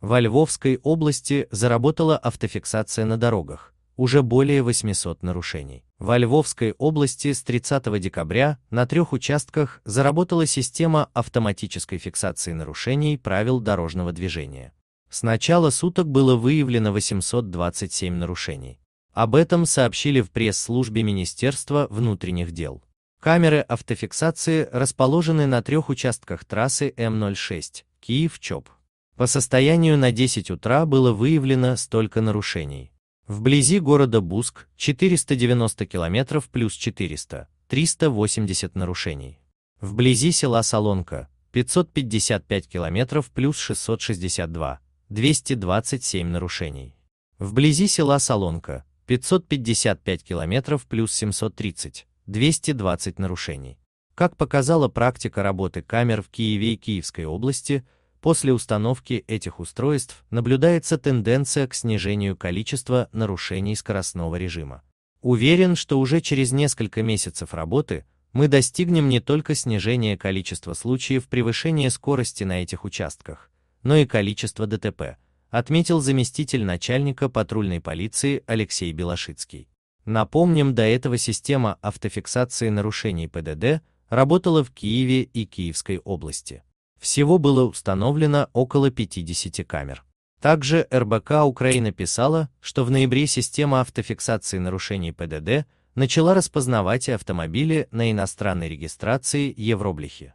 Во Львовской области заработала автофиксация на дорогах, уже более 800 нарушений. Во Львовской области с 30 декабря на трех участках заработала система автоматической фиксации нарушений правил дорожного движения. С начала суток было выявлено 827 нарушений. Об этом сообщили в пресс-службе Министерства внутренних дел. Камеры автофиксации расположены на трех участках трассы М06 Киев-Чоп. По состоянию на 10 утра было выявлено столько нарушений. Вблизи города Буск 490 км плюс 400, 380 нарушений. Вблизи села Солонка 555 км плюс 662, 227 нарушений. Вблизи села Солонка 555 км плюс 730, 220 нарушений. Как показала практика работы камер в Киеве и Киевской области, после установки этих устройств наблюдается тенденция к снижению количества нарушений скоростного режима. Уверен, что уже через несколько месяцев работы мы достигнем не только снижения количества случаев превышения скорости на этих участках, но и количества ДТП, отметил заместитель начальника патрульной полиции Алексей Белошицкий. Напомним, до этого система автофиксации нарушений ПДД работала в Киеве и Киевской области. Всего было установлено около 50 камер. Также РБК Украина писала, что в ноябре система автофиксации нарушений ПДД начала распознавать автомобили на иностранной регистрации евроблихи.